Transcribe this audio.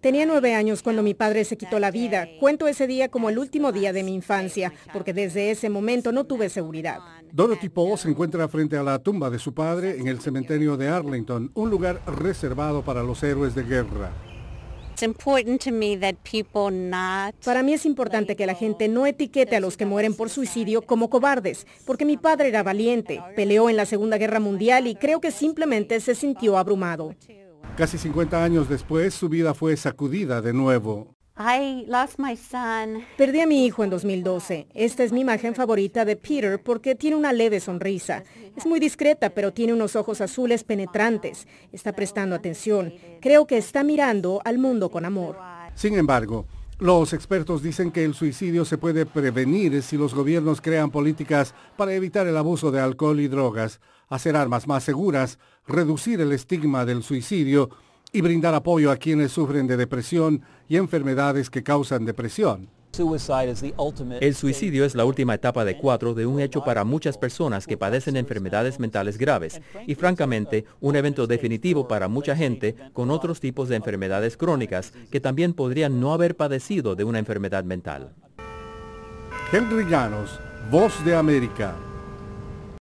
Tenía nueve años cuando mi padre se quitó la vida. Cuento ese día como el último día de mi infancia, porque desde ese momento no tuve seguridad. Dorothy Poe se encuentra frente a la tumba de su padre en el cementerio de Arlington, un lugar reservado para los héroes de guerra. Para mí es importante que la gente no etiquete a los que mueren por suicidio como cobardes, porque mi padre era valiente, peleó en la Segunda Guerra Mundial y creo que simplemente se sintió abrumado. Casi 50 años después, su vida fue sacudida de nuevo. Perdí a mi hijo en 2012. Esta es mi imagen favorita de Peter porque tiene una leve sonrisa. Es muy discreta, pero tiene unos ojos azules penetrantes. Está prestando atención. Creo que está mirando al mundo con amor. Sin embargo, los expertos dicen que el suicidio se puede prevenir si los gobiernos crean políticas para evitar el abuso de alcohol y drogas, hacer armas más seguras, reducir el estigma del suicidio y brindar apoyo a quienes sufren de depresión y enfermedades que causan depresión. El suicidio es la última etapa de cuatro de un hecho para muchas personas que padecen enfermedades mentales graves y francamente un evento definitivo para mucha gente con otros tipos de enfermedades crónicas que también podrían no haber padecido de una enfermedad mental. Henry Llanos, Voz de América.